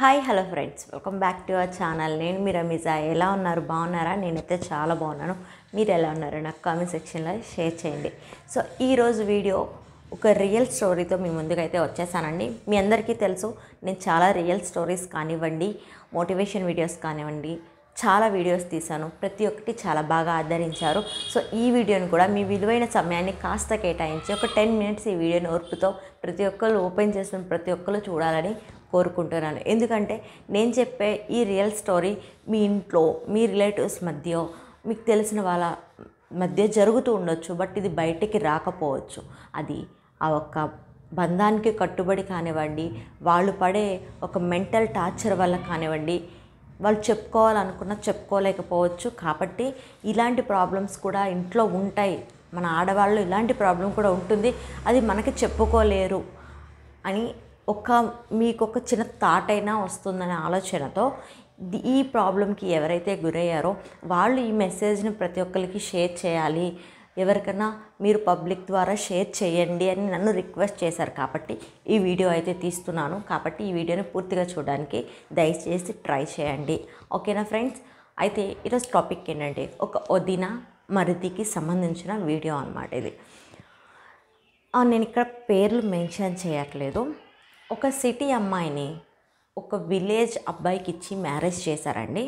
hi hello friends welcome back to our channel నేను మీరు మిజా ఎలా ఉన్నారు బాగున్నారా నేనైతే చాలా బాగున్నాను మీరు ఎలా ఉన్నారు నాకు కామెంట్ సెక్షన్లో షేర్ చేయండి సో ఈరోజు వీడియో ఒక రియల్ స్టోరీతో మీ అయితే వచ్చేసానండి మీ అందరికీ తెలుసు నేను చాలా రియల్ స్టోరీస్ కానివ్వండి మోటివేషన్ వీడియోస్ కానివ్వండి చాలా వీడియోస్ తీశాను ప్రతి ఒక్కటి చాలా బాగా ఆదరించారు సో ఈ వీడియోని కూడా మీ విలువైన సమయాన్ని కాస్త కేటాయించి ఒక టెన్ మినిట్స్ ఈ వీడియోని ఓర్పుతో ప్రతి ఒక్కరు ఓపెన్ చేసిన ప్రతి ఒక్కరు చూడాలని కోరుకుంటున్నాను ఎందుకంటే నేను చెప్పే ఈ రియల్ స్టోరీ మీ ఇంట్లో మీ రిలేటివ్స్ మధ్య మీకు తెలిసిన వాళ్ళ మధ్య జరుగుతూ ఉండొచ్చు బట్ ఇది బయటికి రాకపోవచ్చు అది ఆ ఒక్క బంధానికి కట్టుబడి కానివ్వండి వాళ్ళు పడే ఒక మెంటల్ టార్చర్ వల్ల కానివ్వండి వాళ్ళు చెప్పుకోవాలనుకున్నా చెప్పుకోలేకపోవచ్చు కాబట్టి ఇలాంటి ప్రాబ్లమ్స్ కూడా ఇంట్లో ఉంటాయి మన ఆడవాళ్ళు ఇలాంటి ప్రాబ్లం కూడా ఉంటుంది అది మనకి చెప్పుకోలేరు అని ఒక మీకు ఒక చిన్న థాట్ అయినా వస్తుందనే ఆలోచనతో ఈ ప్రాబ్లంకి ఎవరైతే గురయ్యారో వాళ్ళు ఈ మెసేజ్ని ప్రతి ఒక్కరికి షేర్ చేయాలి ఎవరికైనా మీరు పబ్లిక్ ద్వారా షేర్ చేయండి అని నన్ను రిక్వెస్ట్ చేశారు కాబట్టి ఈ వీడియో అయితే తీస్తున్నాను కాబట్టి ఈ వీడియోని పూర్తిగా చూడడానికి దయచేసి ట్రై చేయండి ఓకేనా ఫ్రెండ్స్ అయితే ఈరోజు టాపిక్ ఏంటంటే ఒక వదిన మరిదికి సంబంధించిన వీడియో అనమాట ఇది నేను ఇక్కడ పేర్లు మెన్షన్ చేయట్లేదు ఒక సిటీ అమ్మాయిని ఒక విలేజ్ అబ్బాయికి ఇచ్చి మ్యారేజ్ చేశారండి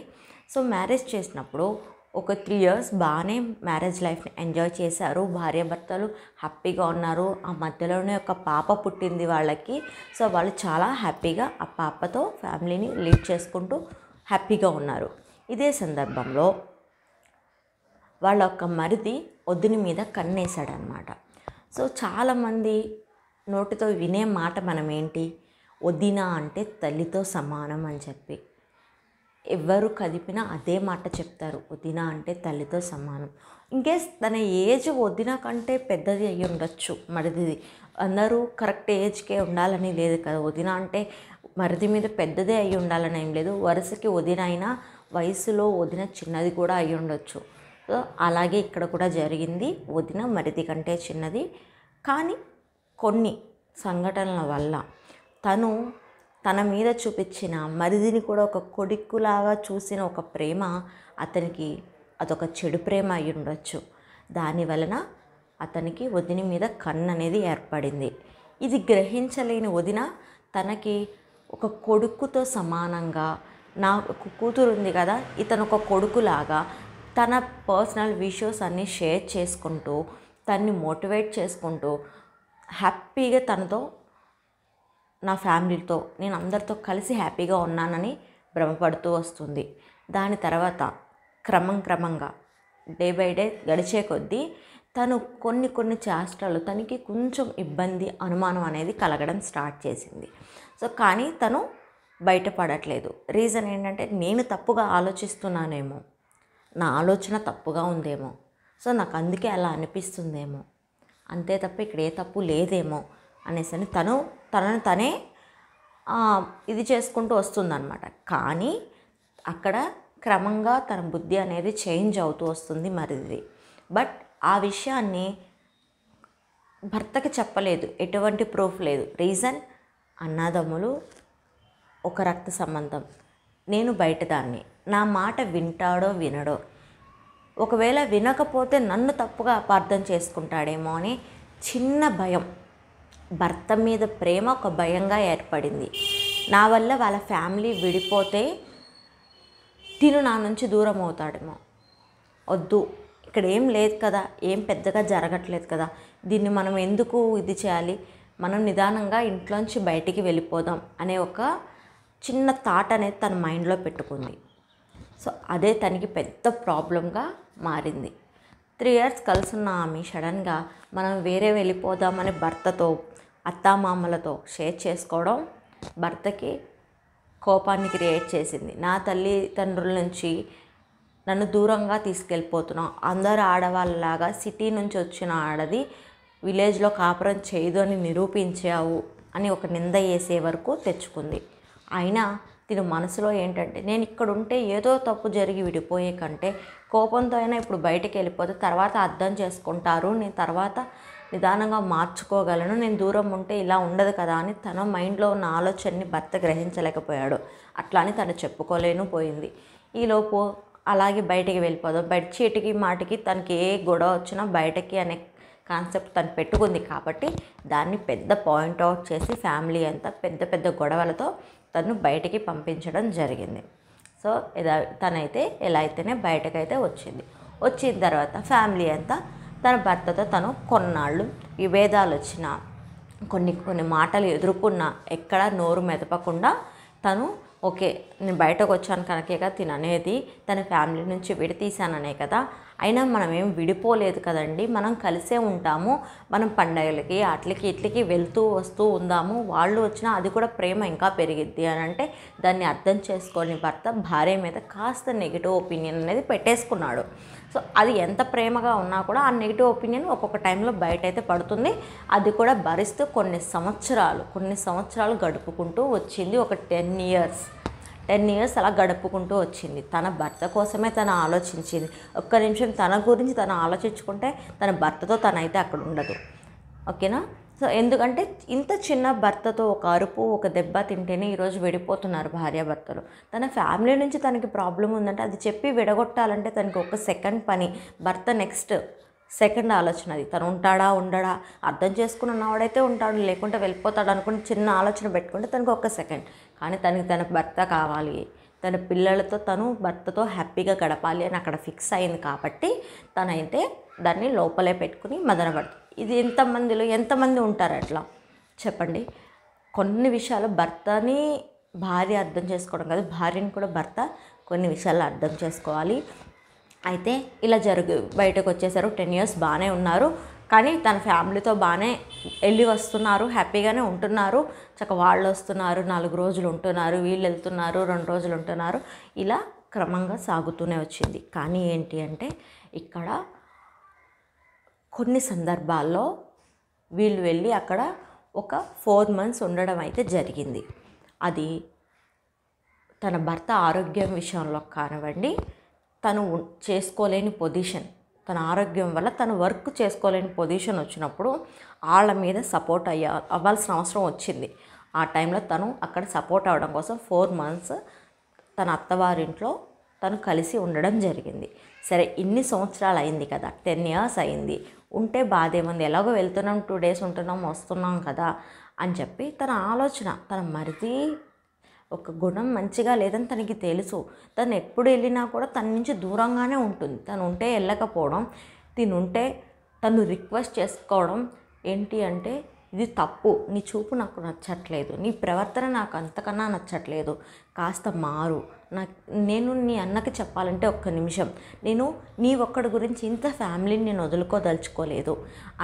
సో మ్యారేజ్ చేసినప్పుడు ఒక త్రీ ఇయర్స్ బాగానే మ్యారేజ్ లైఫ్ని ఎంజాయ్ చేశారు భార్యాభర్తలు హ్యాపీగా ఉన్నారు ఆ మధ్యలోనే ఒక పాప పుట్టింది వాళ్ళకి సో వాళ్ళు చాలా హ్యాపీగా ఆ పాపతో ఫ్యామిలీని లీడ్ చేసుకుంటూ హ్యాపీగా ఉన్నారు ఇదే సందర్భంలో వాళ్ళ యొక్క మరిది ఒద్దుని మీద కన్నేశాడనమాట సో చాలామంది నోటితో వినే మాట మనమేంటి వదినా వదిన అంటే తల్లితో సమానం అని చెప్పి ఎవరు కదిపినా అదే మాట చెప్తారు వదిన అంటే తల్లితో సమానం ఇంకేస్ తన ఏజ్ వదిన కంటే పెద్దది అయ్యి ఉండొచ్చు మరిది అందరూ కరెక్ట్ ఏజ్కే ఉండాలని లేదు కదా వదిన అంటే మరిది మీద పెద్దదే అయ్యి ఉండాలని ఏం లేదు వరుసకి వదిన అయినా వయసులో వదిన చిన్నది కూడా అయ్యి ఉండొచ్చు అలాగే ఇక్కడ కూడా జరిగింది వదిన మరిది కంటే చిన్నది కానీ కొన్ని సంఘటనల వల్ల తను తన మీద చూపించిన మరిదిని కూడా ఒక కొడుకులాగా చూసిన ఒక ప్రేమ అతనికి అదొక చెడు ప్రేమ అయి ఉండొచ్చు దాని వలన అతనికి వదిన మీద కన్ను అనేది ఏర్పడింది ఇది గ్రహించలేని వదిన తనకి ఒక కొడుకుతో సమానంగా నాకు కూతురు ఉంది కదా ఇతను ఒక కొడుకులాగా తన పర్సనల్ విషయస్ అన్నీ షేర్ చేసుకుంటూ తన్ని మోటివేట్ చేసుకుంటూ హ్యాపీగా తనతో నా ఫ్యామిలీతో నేను అందరితో కలిసి హ్యాపీగా ఉన్నానని భ్రమపడుతూ వస్తుంది దాని తర్వాత క్రమం క్రమంగా డే బై డే గడిచే కొద్దీ తను కొన్ని కొన్ని చేష్టలు తనకి కొంచెం ఇబ్బంది అనుమానం అనేది కలగడం స్టార్ట్ చేసింది సో కానీ తను బయటపడట్లేదు రీజన్ ఏంటంటే నేను తప్పుగా ఆలోచిస్తున్నానేమో నా ఆలోచన తప్పుగా ఉందేమో సో నాకు అందుకే అలా అనిపిస్తుందేమో అంతే తప్ప ఇక్కడ ఏ తప్పు లేదేమో అనేసి అని తను తనను తనే ఇది చేసుకుంటూ వస్తుందన్నమాట కానీ అక్కడ క్రమంగా తన బుద్ధి అనేది చేంజ్ అవుతూ వస్తుంది మరిది బట్ ఆ విషయాన్ని భర్తకి చెప్పలేదు ఎటువంటి ప్రూఫ్ లేదు రీజన్ అన్నాదమ్ములు ఒక రక్త సంబంధం నేను బయట దాన్ని నా మాట వింటాడో వినడో ఒకవేళ వినకపోతే నన్ను తప్పుగా అపార్థం చేసుకుంటాడేమో అని చిన్న భయం భర్త మీద ప్రేమ ఒక భయంగా ఏర్పడింది నా వల్ల వాళ్ళ ఫ్యామిలీ విడిపోతే తిను నా నుంచి దూరం అవుతాడేమో వద్దు ఇక్కడ ఏం లేదు కదా ఏం పెద్దగా జరగట్లేదు కదా దీన్ని మనం ఎందుకు ఇది చేయాలి మనం నిదానంగా ఇంట్లోంచి బయటికి వెళ్ళిపోదాం అనే ఒక చిన్న థాట్ అనేది తన మైండ్లో పెట్టుకుంది సో అదే తనకి పెద్ద ప్రాబ్లంగా మారింది త్రీ ఇయర్స్ కలుసున్న ఆమె సడన్గా మనం వేరే వెళ్ళిపోదామని భర్తతో అత్తామామలతో షేర్ చేసుకోవడం భర్తకి కోపాన్ని క్రియేట్ చేసింది నా తల్లిదండ్రుల నుంచి నన్ను దూరంగా తీసుకెళ్ళిపోతున్నాం అందరు ఆడవాళ్ళలాగా సిటీ నుంచి వచ్చిన ఆడది విలేజ్లో కాపురం చేయదు అని నిరూపించావు అని ఒక నింద వేసే వరకు తెచ్చుకుంది అయినా దీని మనసులో ఏంటంటే నేను ఇక్కడ ఉంటే ఏదో తప్పు జరిగి విడిపోయే కంటే కోపంతో అయినా ఇప్పుడు బయటకు వెళ్ళిపోతే తర్వాత అర్థం చేసుకుంటారు నేను తర్వాత నిదానంగా మార్చుకోగలను నేను దూరం ఉంటే ఇలా ఉండదు కదా అని తన మైండ్లో ఉన్న ఆలోచనని భర్త గ్రహించలేకపోయాడు అట్లా అని తను చెప్పుకోలేను పోయింది ఈలోపు అలాగే బయటికి వెళ్ళిపోదాం బయట చీటికి మాటికి తనకి ఏ గొడవ వచ్చినా బయటకి అనే కాన్సెప్ట్ తను పెట్టుకుంది కాబట్టి దాన్ని పెద్ద పాయింట్ అవుట్ చేసి ఫ్యామిలీ అంతా పెద్ద పెద్ద గొడవలతో తను బయటికి పంపించడం జరిగింది సో ఇదా తనైతే ఎలా అయితేనే బయటకైతే వచ్చింది వచ్చిన తర్వాత ఫ్యామిలీ అంతా తన భర్తతో తను కొన్నాళ్ళు విభేదాలు వచ్చిన కొన్ని కొన్ని మాటలు ఎదుర్కొన్న ఎక్కడ నోరు మెదపకుండా తను ఓకే నేను బయటకు వచ్చాను కనుకే కదా తిననేది తన ఫ్యామిలీ నుంచి విడతీశాననే కదా అయినా మనం ఏం విడిపోలేదు కదండి మనం కలిసే ఉంటాము మనం పండగలకి అట్లకి ఇట్లకి వెళ్తూ వస్తూ ఉందాము వాళ్ళు వచ్చినా అది కూడా ప్రేమ ఇంకా పెరిగిద్ది అని అంటే దాన్ని అర్థం చేసుకొని భర్త భార్య మీద కాస్త నెగిటివ్ ఒపీనియన్ అనేది పెట్టేసుకున్నాడు సో అది ఎంత ప్రేమగా ఉన్నా కూడా ఆ నెగిటివ్ ఒపీనియన్ ఒక్కొక్క టైంలో బయట అయితే పడుతుంది అది కూడా భరిస్తూ కొన్ని సంవత్సరాలు కొన్ని సంవత్సరాలు గడుపుకుంటూ వచ్చింది ఒక టెన్ ఇయర్స్ టెన్ ఇయర్స్ అలా గడుపుకుంటూ వచ్చింది తన భర్త కోసమే తను ఆలోచించింది ఒక్క నిమిషం తన గురించి తను ఆలోచించుకుంటే తన భర్తతో తనైతే అక్కడ ఉండదు ఓకేనా సో ఎందుకంటే ఇంత చిన్న భర్తతో ఒక అరుపు ఒక దెబ్బ తింటేనే ఈరోజు విడిపోతున్నారు భార్యాభర్తలు తన ఫ్యామిలీ నుంచి తనకి ప్రాబ్లం ఉందంటే అది చెప్పి విడగొట్టాలంటే తనకి ఒక సెకండ్ పని భర్త నెక్స్ట్ సెకండ్ ఆలోచన అది తను ఉంటాడా ఉండడా అర్థం చేసుకున్న నావాడైతే ఉంటాడు లేకుంటే వెళ్ళిపోతాడు అనుకుని చిన్న ఆలోచన పెట్టుకుంటే తనకు ఒక్క సెకండ్ కానీ తనకి తన భర్త కావాలి తన పిల్లలతో తను భర్తతో హ్యాపీగా గడపాలి అని అక్కడ ఫిక్స్ అయింది కాబట్టి తనైతే దాన్ని లోపలే పెట్టుకుని మదనపడుతుంది ఇది ఎంతమందిలో ఎంతమంది ఉంటారు అట్లా చెప్పండి కొన్ని విషయాలు భర్తని భార్య అర్థం చేసుకోవడం కాదు భార్యని కూడా భర్త కొన్ని విషయాలు అర్థం చేసుకోవాలి అయితే ఇలా జరుగు బయటకు వచ్చేసారు టెన్ ఇయర్స్ బాగానే ఉన్నారు కానీ తన ఫ్యామిలీతో బాగానే వెళ్ళి వస్తున్నారు హ్యాపీగానే ఉంటున్నారు చక్క వాళ్ళు వస్తున్నారు నాలుగు రోజులు ఉంటున్నారు వీళ్ళు వెళ్తున్నారు రెండు రోజులు ఉంటున్నారు ఇలా క్రమంగా సాగుతూనే వచ్చింది కానీ ఏంటి అంటే ఇక్కడ కొన్ని సందర్భాల్లో వీళ్ళు వెళ్ళి అక్కడ ఒక ఫోర్ మంత్స్ ఉండడం అయితే జరిగింది అది తన భర్త ఆరోగ్యం విషయంలో కానివ్వండి తను చేసుకోలేని పొజిషన్ తన ఆరోగ్యం వల్ల తను వర్క్ చేసుకోలేని పొజిషన్ వచ్చినప్పుడు వాళ్ళ మీద సపోర్ట్ అయ్యా అవ్వాల్సిన అవసరం వచ్చింది ఆ టైంలో తను అక్కడ సపోర్ట్ అవ్వడం కోసం ఫోర్ మంత్స్ తన అత్తవారింట్లో తను కలిసి ఉండడం జరిగింది సరే ఇన్ని సంవత్సరాలు అయింది కదా టెన్ ఇయర్స్ అయింది ఉంటే బాధ ఏముంది ఎలాగో వెళ్తున్నాం టూ డేస్ ఉంటున్నాం వస్తున్నాం కదా అని చెప్పి తన ఆలోచన తన మరిది ఒక గుణం మంచిగా లేదని తనకి తెలుసు తను ఎప్పుడు వెళ్ళినా కూడా తన నుంచి దూరంగానే ఉంటుంది తను ఉంటే వెళ్ళకపోవడం తినుంటే తను రిక్వెస్ట్ చేసుకోవడం ఏంటి అంటే ఇది తప్పు నీ చూపు నాకు నచ్చట్లేదు నీ ప్రవర్తన నాకు అంతకన్నా నచ్చట్లేదు కాస్త మారు నా నేను నీ అన్నకి చెప్పాలంటే ఒక్క నిమిషం నేను నీ ఒక్కడి గురించి ఇంత ఫ్యామిలీని నేను వదులుకోదలుచుకోలేదు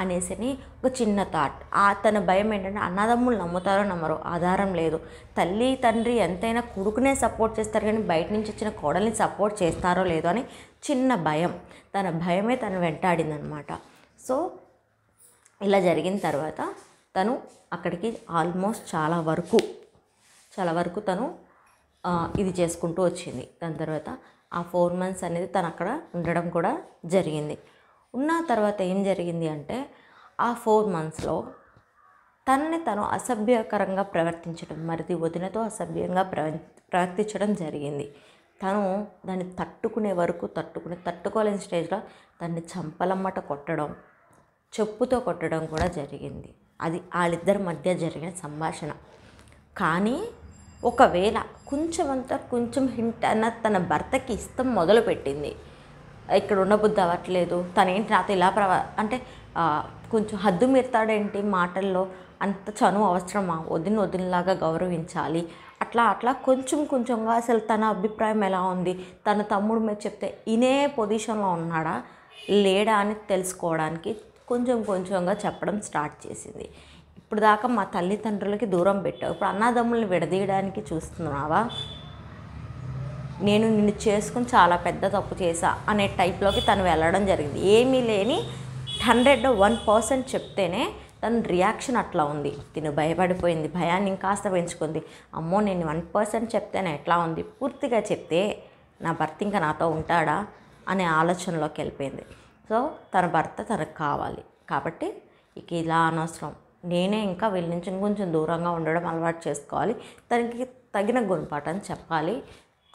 అనేసి ఒక చిన్న థాట్ ఆ తన భయం ఏంటంటే అన్నదమ్ములు నమ్ముతారో నమ్మరో ఆధారం లేదు తల్లి తండ్రి ఎంతైనా కొడుకునే సపోర్ట్ చేస్తారు కానీ బయట నుంచి వచ్చిన కోడల్ని సపోర్ట్ చేస్తారో లేదో అని చిన్న భయం తన భయమే తను వెంటాడిందనమాట సో ఇలా జరిగిన తర్వాత తను అక్కడికి ఆల్మోస్ట్ చాలా వరకు చాలా వరకు తను ఇది చేసుకుంటూ వచ్చింది దాని తర్వాత ఆ ఫోర్ మంత్స్ అనేది తను అక్కడ ఉండడం కూడా జరిగింది ఉన్న తర్వాత ఏం జరిగింది అంటే ఆ ఫోర్ మంత్స్లో తనని తను అసభ్యకరంగా ప్రవర్తించడం మరిది వదినతో అసభ్యంగా ప్రవర్తించడం జరిగింది తను దాన్ని తట్టుకునే వరకు తట్టుకుని తట్టుకోలేని స్టేజ్లో దాన్ని చంపలమ్మట కొట్టడం చెప్పుతో కొట్టడం కూడా జరిగింది అది వాళ్ళిద్దరి మధ్య జరిగిన సంభాషణ కానీ ఒకవేళ కొంచెం అంతా కొంచెం హింట్ అన్న తన భర్తకి ఇష్టం మొదలుపెట్టింది ఇక్కడ బుద్ధి అవ్వట్లేదు తనేంటి నాతో ఇలా ప్రవ అంటే కొంచెం హద్దు మీరుతాడేంటి మాటల్లో అంత చనువు అవసరమా వదిన వదినలాగా గౌరవించాలి అట్లా అట్లా కొంచెం కొంచెంగా అసలు తన అభిప్రాయం ఎలా ఉంది తన తమ్ముడు మీద చెప్తే ఇనే పొజిషన్లో ఉన్నాడా లేడా అని తెలుసుకోవడానికి కొంచెం కొంచెంగా చెప్పడం స్టార్ట్ చేసింది ఇప్పుడు దాకా మా తల్లిదండ్రులకి దూరం పెట్టావు ఇప్పుడు అన్నదమ్ముల్ని విడదీయడానికి చూస్తున్నావా నేను నిన్ను చేసుకుని చాలా పెద్ద తప్పు చేశా అనే టైప్లోకి తను వెళ్ళడం జరిగింది ఏమీ లేని హండ్రెడ్ వన్ పర్సెంట్ చెప్తేనే తను రియాక్షన్ అట్లా ఉంది తిను భయపడిపోయింది భయాన్ని ఇంకాస్త పెంచుకుంది అమ్మో నేను వన్ పర్సెంట్ చెప్తేనే ఎట్లా ఉంది పూర్తిగా చెప్తే నా భర్త ఇంకా నాతో ఉంటాడా అనే ఆలోచనలోకి వెళ్ళిపోయింది సో తన భర్త తనకు కావాలి కాబట్టి ఇక ఇలా అనవసరం నేనే ఇంకా వీళ్ళ నుంచి ఇంకొంచెం దూరంగా ఉండడం అలవాటు చేసుకోవాలి తనకి తగిన గుణపాఠం చెప్పాలి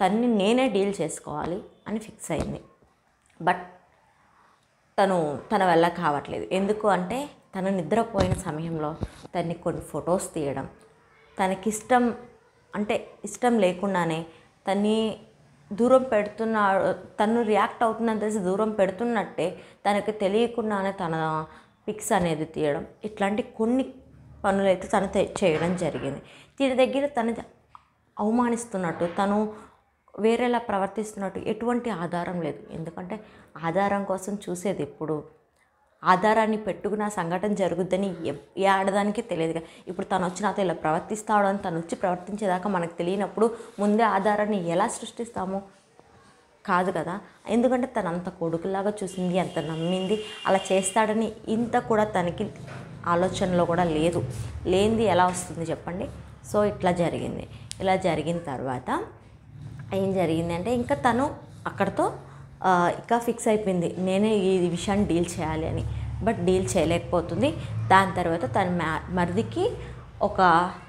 తన్ని నేనే డీల్ చేసుకోవాలి అని ఫిక్స్ అయింది బట్ తను తన వల్ల కావట్లేదు ఎందుకు అంటే తను నిద్రపోయిన సమయంలో తన్ని కొన్ని ఫొటోస్ తీయడం తనకిష్టం అంటే ఇష్టం లేకుండానే తన్ని దూరం పెడుతున్నాడు తను రియాక్ట్ అవుతున్నది తెలిసి దూరం పెడుతున్నట్టే తనకు తెలియకుండానే తన పిక్స్ అనేది తీయడం ఇట్లాంటి కొన్ని పనులైతే తను చేయడం జరిగింది దీని దగ్గర తను అవమానిస్తున్నట్టు తను వేరేలా ప్రవర్తిస్తున్నట్టు ఎటువంటి ఆధారం లేదు ఎందుకంటే ఆధారం కోసం చూసేది ఎప్పుడు ఆధారాన్ని పెట్టుకున్న సంఘటన జరుగుద్దని ఏ ఆడదానికే తెలియదు ఇప్పుడు తను వచ్చి నాతో ఇలా ప్రవర్తిస్తాడని తను వచ్చి ప్రవర్తించేదాకా మనకు తెలియనప్పుడు ముందే ఆధారాన్ని ఎలా సృష్టిస్తాము కాదు కదా ఎందుకంటే తను అంత కొడుకులాగా చూసింది అంత నమ్మింది అలా చేస్తాడని ఇంత కూడా తనకి ఆలోచనలో కూడా లేదు లేనిది ఎలా వస్తుంది చెప్పండి సో ఇట్లా జరిగింది ఇలా జరిగిన తర్వాత ఏం జరిగిందంటే ఇంకా తను అక్కడితో ఇంకా ఫిక్స్ అయిపోయింది నేనే ఈ విషయాన్ని డీల్ చేయాలి అని బట్ డీల్ చేయలేకపోతుంది దాని తర్వాత తన మ్యా మరిదికి ఒక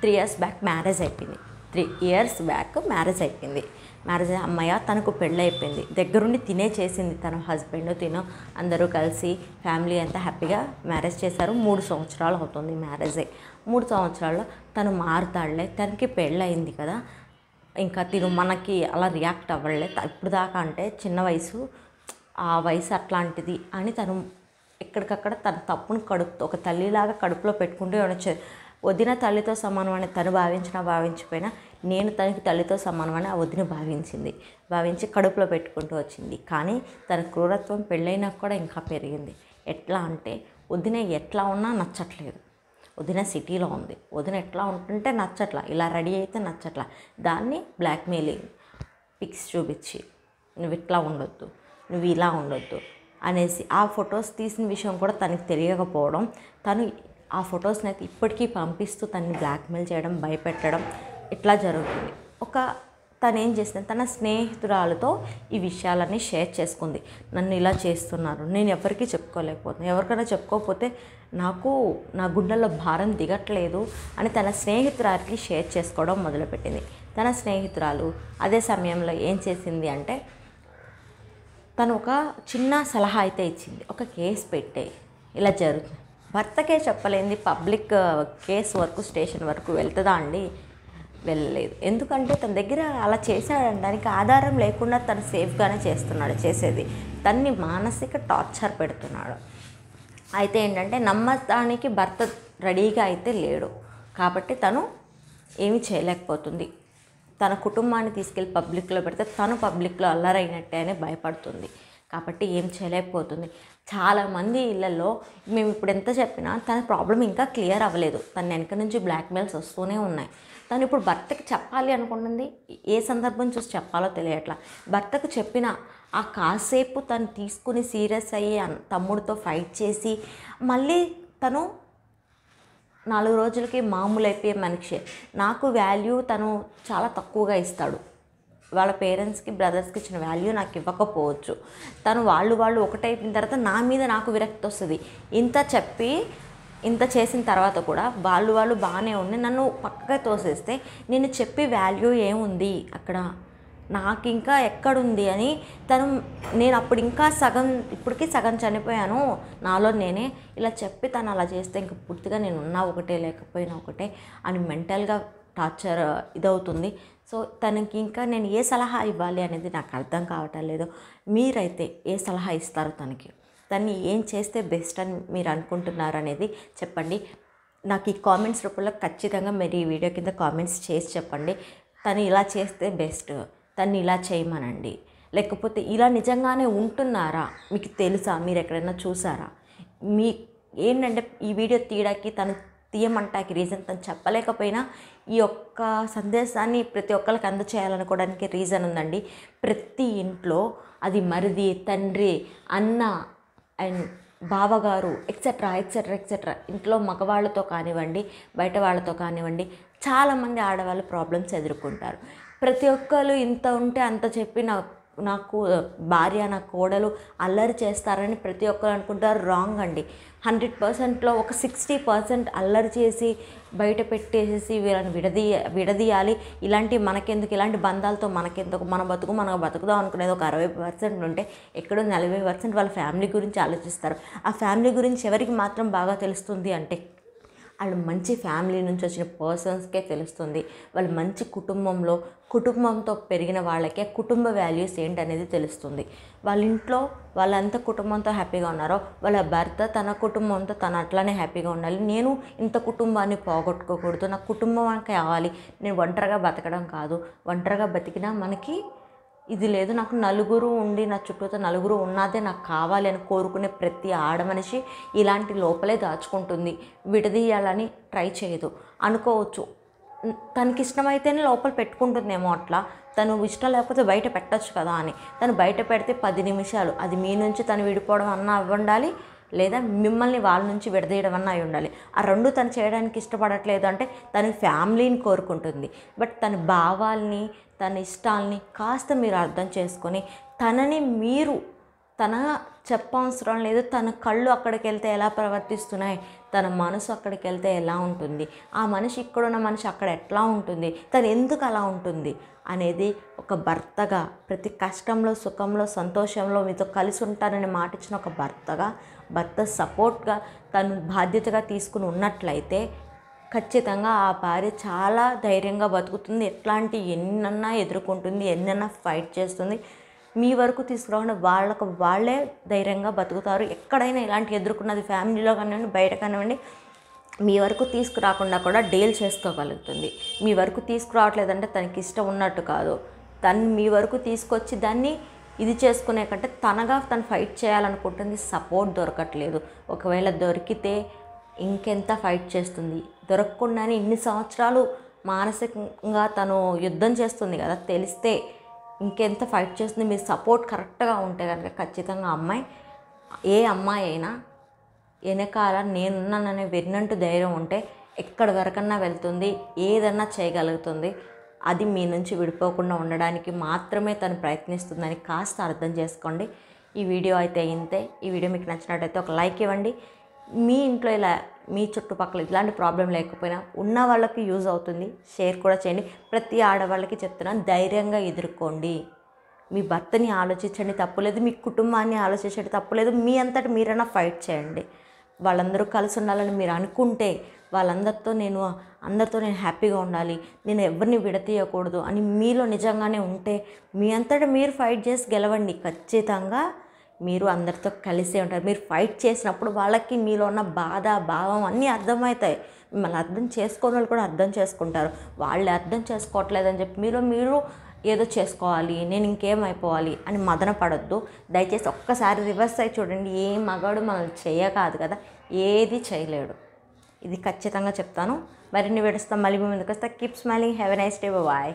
త్రీ ఇయర్స్ బ్యాక్ మ్యారేజ్ అయిపోయింది త్రీ ఇయర్స్ బ్యాక్ మ్యారేజ్ అయిపోయింది మ్యారేజ్ అమ్మాయ తనకు పెళ్ళి అయిపోయింది దగ్గరుండి తినే చేసింది తన హస్బెండ్ తిను అందరూ కలిసి ఫ్యామిలీ అంతా హ్యాపీగా మ్యారేజ్ చేశారు మూడు సంవత్సరాలు అవుతుంది మ్యారేజ్ మూడు సంవత్సరాల్లో తను మారుతాడులే తనకి పెళ్ళి అయింది కదా ఇంకా తిను మనకి అలా రియాక్ట్ అవ్వలే ఇప్పుడు దాకా అంటే చిన్న వయసు ఆ వయసు అట్లాంటిది అని తను ఎక్కడికక్కడ తన తప్పును కడుపుతో ఒక తల్లిలాగా కడుపులో పెట్టుకుంటూ ఉండొచ్చు వదిన తల్లితో సమానమని తను భావించినా భావించిపోయినా నేను తనకి తల్లితో సమానమని ఆ వదిన భావించింది భావించి కడుపులో పెట్టుకుంటూ వచ్చింది కానీ తన క్రూరత్వం పెళ్ళైనా కూడా ఇంకా పెరిగింది ఎట్లా అంటే వదిన ఎట్లా ఉన్నా నచ్చట్లేదు వదిన సిటీలో ఉంది వదిన ఎట్లా ఉంటుంటే నచ్చట్లా ఇలా రెడీ అయితే నచ్చట్లా దాన్ని బ్లాక్మెయిలింగ్ పిక్స్ చూపించి నువ్వు ఇట్లా ఉండొద్దు నువ్వు ఇలా ఉండొద్దు అనేసి ఆ ఫొటోస్ తీసిన విషయం కూడా తనకి తెలియకపోవడం తను ఆ ఫొటోస్ని అయితే ఇప్పటికీ పంపిస్తూ తనని బ్లాక్మెయిల్ చేయడం భయపెట్టడం ఇట్లా జరుగుతుంది ఒక తను ఏం చేసింది తన స్నేహితురాలతో ఈ విషయాలన్నీ షేర్ చేసుకుంది నన్ను ఇలా చేస్తున్నారు నేను ఎవరికీ చెప్పుకోలేకపోతున్నాను ఎవరికైనా చెప్పుకోకపోతే నాకు నా గుండెల్లో భారం దిగట్లేదు అని తన స్నేహితురాలకి షేర్ చేసుకోవడం మొదలుపెట్టింది తన స్నేహితురాలు అదే సమయంలో ఏం చేసింది అంటే తను ఒక చిన్న సలహా అయితే ఇచ్చింది ఒక కేసు పెట్టే ఇలా జరుగుతుంది భర్తకే చెప్పలేంది పబ్లిక్ కేసు వరకు స్టేషన్ వరకు వెళ్తుందా అండి వెళ్ళలేదు ఎందుకంటే తన దగ్గర అలా చేశాడడానికి ఆధారం లేకుండా తను సేఫ్గానే చేస్తున్నాడు చేసేది తన్ని మానసిక టార్చర్ పెడుతున్నాడు అయితే ఏంటంటే నమ్మదానికి భర్త రెడీగా అయితే లేడు కాబట్టి తను ఏమీ చేయలేకపోతుంది తన కుటుంబాన్ని తీసుకెళ్ళి పబ్లిక్లో పెడితే తను పబ్లిక్లో అల్లరైనట్టే అని భయపడుతుంది కాబట్టి ఏం చేయలేకపోతుంది చాలామంది ఇళ్ళల్లో మేము ఇప్పుడు ఎంత చెప్పినా తన ప్రాబ్లం ఇంకా క్లియర్ అవ్వలేదు తన వెనక నుంచి బ్లాక్మెయిల్స్ వస్తూనే ఉన్నాయి తను ఇప్పుడు భర్తకి చెప్పాలి అనుకుంటుంది ఏ సందర్భం చూసి చెప్పాలో తెలియట్లా భర్తకు చెప్పినా ఆ కాసేపు తను తీసుకుని సీరియస్ అయ్యి తమ్ముడితో ఫైట్ చేసి మళ్ళీ తను నాలుగు రోజులకి మామూలు అయిపోయే మనిషి నాకు వాల్యూ తను చాలా తక్కువగా ఇస్తాడు వాళ్ళ పేరెంట్స్కి బ్రదర్స్కి ఇచ్చిన వాల్యూ నాకు ఇవ్వకపోవచ్చు తను వాళ్ళు వాళ్ళు ఒకటైపోయిన తర్వాత నా మీద నాకు విరక్తి వస్తుంది ఇంత చెప్పి ఇంత చేసిన తర్వాత కూడా వాళ్ళు వాళ్ళు బాగానే ఉండి నన్ను పక్కగా తోసేస్తే నేను చెప్పే వాల్యూ ఏముంది అక్కడ నాకు ఇంకా ఎక్కడుంది అని తను నేను అప్పుడు ఇంకా సగం ఇప్పటికీ సగం చనిపోయాను నాలో నేనే ఇలా చెప్పి తను అలా చేస్తే ఇంక పూర్తిగా నేను ఉన్నా ఒకటే లేకపోయినా ఒకటే అని మెంటల్గా టార్చర్ ఇదవుతుంది సో తనకి ఇంకా నేను ఏ సలహా ఇవ్వాలి అనేది నాకు అర్థం కావటం లేదు మీరైతే ఏ సలహా ఇస్తారు తనకి తను ఏం చేస్తే బెస్ట్ అని మీరు అనుకుంటున్నారు అనేది చెప్పండి నాకు ఈ కామెంట్స్ రూపంలో ఖచ్చితంగా మీరు ఈ వీడియో కింద కామెంట్స్ చేసి చెప్పండి తను ఇలా చేస్తే బెస్ట్ తన్ని ఇలా చేయమనండి లేకపోతే ఇలా నిజంగానే ఉంటున్నారా మీకు తెలుసా మీరు ఎక్కడైనా చూసారా మీ ఏంటంటే ఈ వీడియో తీయడానికి తను తీయమంటానికి రీజన్ తను చెప్పలేకపోయినా ఈ ఒక్క సందేశాన్ని ప్రతి ఒక్కరికి అందచేయాలనుకోవడానికి రీజన్ ఉందండి ప్రతి ఇంట్లో అది మరిది తండ్రి అన్న అండ్ బావగారు ఎక్సెట్రా ఎక్సెట్రా ఎక్సెట్రా ఇంట్లో మగవాళ్ళతో కానివ్వండి బయట వాళ్ళతో కానివ్వండి చాలామంది ఆడవాళ్ళు ప్రాబ్లమ్స్ ఎదుర్కొంటారు ప్రతి ఒక్కరు ఇంత ఉంటే అంత చెప్పి నా నాకు భార్య నా కోడలు అల్లరి చేస్తారని ప్రతి ఒక్కరు అనుకుంటారు రాంగ్ అండి హండ్రెడ్ పర్సెంట్లో ఒక సిక్స్టీ పర్సెంట్ అల్లరి చేసి బయట పెట్టేసేసి వీళ్ళని విడదీయ విడదీయాలి ఇలాంటి మనకెందుకు ఇలాంటి బంధాలతో మనకెందుకు మన బతుకు మనం బతుకుదాం అనుకునేది ఒక అరవై పర్సెంట్ ఉంటే ఎక్కడో నలభై పర్సెంట్ వాళ్ళ ఫ్యామిలీ గురించి ఆలోచిస్తారు ఆ ఫ్యామిలీ గురించి ఎవరికి మాత్రం బాగా తెలుస్తుంది అంటే వాళ్ళు మంచి ఫ్యామిలీ నుంచి వచ్చిన పర్సన్స్కే తెలుస్తుంది వాళ్ళు మంచి కుటుంబంలో కుటుంబంతో పెరిగిన వాళ్ళకే కుటుంబ వాల్యూస్ ఏంటనేది తెలుస్తుంది వాళ్ళ ఇంట్లో వాళ్ళంత కుటుంబంతో హ్యాపీగా ఉన్నారో వాళ్ళ భర్త తన కుటుంబంతో తన అట్లానే హ్యాపీగా ఉండాలి నేను ఇంత కుటుంబాన్ని పోగొట్టుకోకూడదు నా కుటుంబం కావాలి నేను ఒంటరిగా బతకడం కాదు ఒంటరిగా బతికినా మనకి ఇది లేదు నాకు నలుగురు ఉండి నా చుట్టూతో నలుగురు ఉన్నదే నాకు కావాలి అని కోరుకునే ప్రతి ఆడమనిషి ఇలాంటి లోపలే దాచుకుంటుంది విడదీయాలని ట్రై చేయదు అనుకోవచ్చు తనకి ఇష్టమైతేనే లోపల పెట్టుకుంటుందేమో అట్లా తను ఇష్టం లేకపోతే బయట పెట్టచ్చు కదా అని తను బయట పెడితే పది నిమిషాలు అది మీ నుంచి తను విడిపోవడం అన్నా అవ్వండాలి లేదా మిమ్మల్ని వాళ్ళ నుంచి విడదీయడం అన్న అయి ఉండాలి ఆ రెండు తను చేయడానికి ఇష్టపడట్లేదు అంటే తన ఫ్యామిలీని కోరుకుంటుంది బట్ తన భావాల్ని తన ఇష్టాలని కాస్త మీరు అర్థం చేసుకొని తనని మీరు తన చెప్పవసరం లేదు తన కళ్ళు అక్కడికి వెళ్తే ఎలా ప్రవర్తిస్తున్నాయి తన మనసు అక్కడికి వెళ్తే ఎలా ఉంటుంది ఆ మనిషి ఇక్కడున్న మనిషి అక్కడ ఎట్లా ఉంటుంది తను ఎందుకు అలా ఉంటుంది అనేది ఒక భర్తగా ప్రతి కష్టంలో సుఖంలో సంతోషంలో మీతో కలిసి ఉంటానని మాటిచ్చిన ఒక భర్తగా భర్త సపోర్ట్గా తను బాధ్యతగా తీసుకుని ఉన్నట్లయితే ఖచ్చితంగా ఆ భార్య చాలా ధైర్యంగా బతుకుతుంది ఎట్లాంటి ఎన్నన్నా ఎదుర్కొంటుంది ఎన్నన్నా ఫైట్ చేస్తుంది మీ వరకు తీసుకురాకుండా వాళ్ళకు వాళ్ళే ధైర్యంగా బతుకుతారు ఎక్కడైనా ఇలాంటి ఎదుర్కొన్నది ఫ్యామిలీలో కానివ్వండి బయట కానివ్వండి మీ వరకు తీసుకురాకుండా కూడా డీల్ చేసుకోగలుగుతుంది మీ వరకు తీసుకురావట్లేదంటే తనకి ఇష్టం ఉన్నట్టు కాదు తను మీ వరకు తీసుకొచ్చి దాన్ని ఇది చేసుకునే కంటే తనగా తను ఫైట్ చేయాలనుకుంటుంది సపోర్ట్ దొరకట్లేదు ఒకవేళ దొరికితే ఇంకెంత ఫైట్ చేస్తుంది దొరకకుండానే ఇన్ని సంవత్సరాలు మానసికంగా తను యుద్ధం చేస్తుంది కదా తెలిస్తే ఇంకెంత ఫైట్ చేస్తుంది మీ సపోర్ట్ కరెక్ట్గా ఉంటే కనుక ఖచ్చితంగా అమ్మాయి ఏ అమ్మాయి అయినా వెనకాల నేనున్నాననే విన్నట్టు ధైర్యం ఉంటే ఎక్కడి వరకన్నా వెళ్తుంది ఏదన్నా చేయగలుగుతుంది అది మీ నుంచి విడిపోకుండా ఉండడానికి మాత్రమే తను ప్రయత్నిస్తుందని కాస్త అర్థం చేసుకోండి ఈ వీడియో అయితే ఇంతే ఈ వీడియో మీకు నచ్చినట్టయితే ఒక లైక్ ఇవ్వండి మీ ఇంట్లో ఇలా మీ చుట్టుపక్కల ఇలాంటి ప్రాబ్లం లేకపోయినా ఉన్న వాళ్ళకి యూజ్ అవుతుంది షేర్ కూడా చేయండి ప్రతి ఆడవాళ్ళకి చెప్తున్నాను ధైర్యంగా ఎదుర్కోండి మీ భర్తని ఆలోచించండి తప్పులేదు మీ కుటుంబాన్ని ఆలోచించండి తప్పులేదు మీ అంతటి మీరైనా ఫైట్ చేయండి వాళ్ళందరూ కలిసి ఉండాలని మీరు అనుకుంటే వాళ్ళందరితో నేను అందరితో నేను హ్యాపీగా ఉండాలి నేను ఎవరిని విడతీయకూడదు అని మీలో నిజంగానే ఉంటే మీ అంతటా మీరు ఫైట్ చేసి గెలవండి ఖచ్చితంగా మీరు అందరితో కలిసే ఉంటారు మీరు ఫైట్ చేసినప్పుడు వాళ్ళకి మీలో ఉన్న బాధ భావం అన్నీ అర్థమవుతాయి మిమ్మల్ని అర్థం చేసుకోని వాళ్ళు కూడా అర్థం చేసుకుంటారు వాళ్ళు అర్థం చేసుకోవట్లేదని చెప్పి మీరు మీరు ఏదో చేసుకోవాలి నేను ఇంకేమైపోవాలి అని మదన పడద్దు దయచేసి ఒక్కసారి రివర్స్ అయి చూడండి ఏ మగాడు మనల్ని చేయకాదు కదా ఏది చేయలేడు ఇది ఖచ్చితంగా చెప్తాను మరిన్ని వీడియోస్తా మళ్ళీ ముందుకు వస్తా keep smiling have a nice day bye